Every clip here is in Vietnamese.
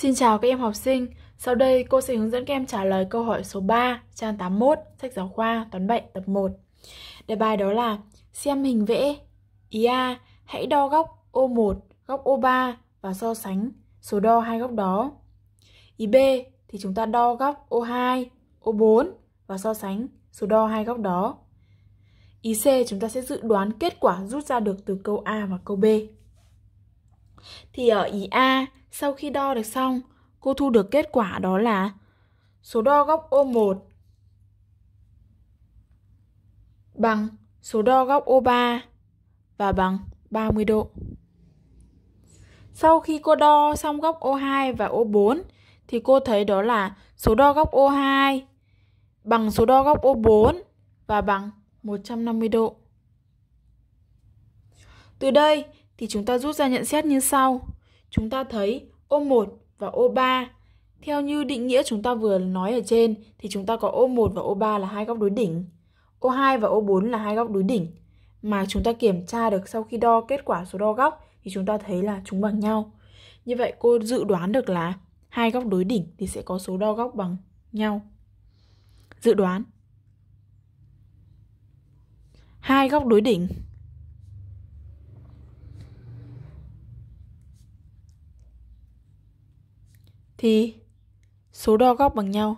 Xin chào các em học sinh, sau đây cô sẽ hướng dẫn các em trả lời câu hỏi số 3, trang 81, sách giáo khoa toán 7 tập 1. Đề bài đó là xem hình vẽ. Ý A, hãy đo góc O1, góc O3 và so sánh số đo hai góc đó. Ý B thì chúng ta đo góc O2, O4 và so sánh số đo hai góc đó. Ý C chúng ta sẽ dự đoán kết quả rút ra được từ câu A và câu B. Thì ở ý A, sau khi đo được xong, cô thu được kết quả đó là số đo góc O1 bằng số đo góc O3 và bằng 30 độ. Sau khi cô đo xong góc O2 và O4 thì cô thấy đó là số đo góc O2 bằng số đo góc O4 và bằng 150 độ. Từ đây thì chúng ta rút ra nhận xét như sau. Chúng ta thấy O1 và O3 theo như định nghĩa chúng ta vừa nói ở trên thì chúng ta có O1 và O3 là hai góc đối đỉnh, O2 và O4 là hai góc đối đỉnh mà chúng ta kiểm tra được sau khi đo kết quả số đo góc thì chúng ta thấy là chúng bằng nhau. Như vậy cô dự đoán được là hai góc đối đỉnh thì sẽ có số đo góc bằng nhau. Dự đoán hai góc đối đỉnh thì số đo góc bằng nhau.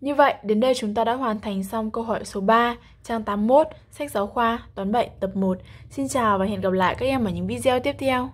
Như vậy, đến đây chúng ta đã hoàn thành xong câu hỏi số 3, trang 81, sách giáo khoa, toán 7, tập 1. Xin chào và hẹn gặp lại các em ở những video tiếp theo.